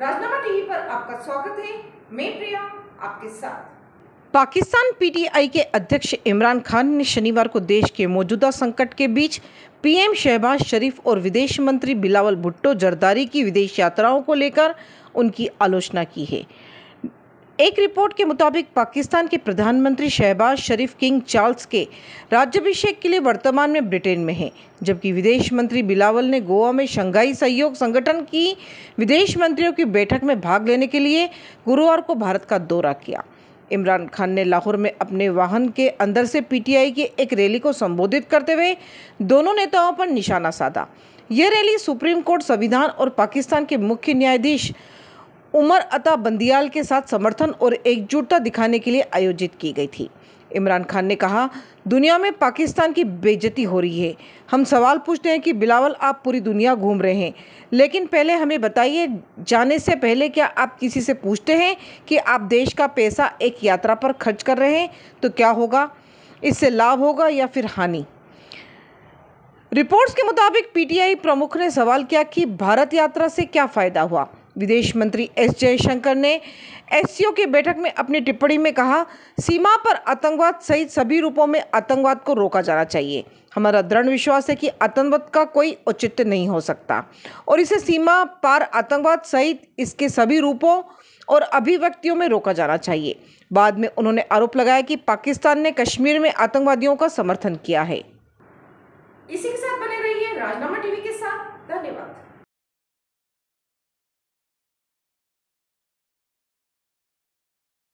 राजनामा TV पर आपका स्वागत है मैं प्रिया आपके साथ पाकिस्तान पीटीआई के अध्यक्ष इमरान खान ने शनिवार को देश के मौजूदा संकट के बीच पीएम शहबाज शरीफ और विदेश मंत्री बिलावल भुट्टो जरदारी की विदेश यात्राओं को लेकर उनकी आलोचना की है एक रिपोर्ट के मुताबिक पाकिस्तान के प्रधानमंत्री शहबाज शरीफ किंग चार्ल्स के राज्याभिषेक के लिए वर्तमान में ब्रिटेन में हैं जबकि विदेश मंत्री बिलावल ने गोवा में शंघाई सहयोग संगठन की विदेश मंत्रियों की बैठक में भाग लेने के लिए गुरुवार को भारत का दौरा किया इमरान खान ने लाहौर में अपने वाहन के अंदर से पीटीआई की एक रैली को संबोधित करते हुए दोनों नेताओं पर निशाना साधा यह रैली सुप्रीम कोर्ट संविधान और पाकिस्तान के मुख्य न्यायाधीश उमर अता बंदियाल के साथ समर्थन और एकजुटता दिखाने के लिए आयोजित की गई थी इमरान खान ने कहा दुनिया में पाकिस्तान की बेजती हो रही है हम सवाल पूछते हैं कि बिलावल आप पूरी दुनिया घूम रहे हैं लेकिन पहले हमें बताइए जाने से पहले क्या आप किसी से पूछते हैं कि आप देश का पैसा एक यात्रा पर खर्च कर रहे हैं तो क्या होगा इससे लाभ होगा या फिर हानि रिपोर्ट्स के मुताबिक पीटीआई प्रमुख ने सवाल किया कि भारत यात्रा से क्या फ़ायदा हुआ विदेश मंत्री एस जयशंकर ने एस की बैठक में अपनी टिप्पणी में कहा सीमा पर आतंकवाद सहित सभी रूपों में आतंकवाद को रोका जाना चाहिए हमारा दृढ़ विश्वास है कि आतंकवाद का कोई औचित्य नहीं हो सकता और इसे सीमा पार आतंकवाद सहित इसके सभी रूपों और अभिव्यक्तियों में रोका जाना चाहिए बाद में उन्होंने आरोप लगाया कि पाकिस्तान ने कश्मीर में आतंकवादियों का समर्थन किया है इसी के साथ बने रहिए राजनामा टीवी के साथ धन्यवाद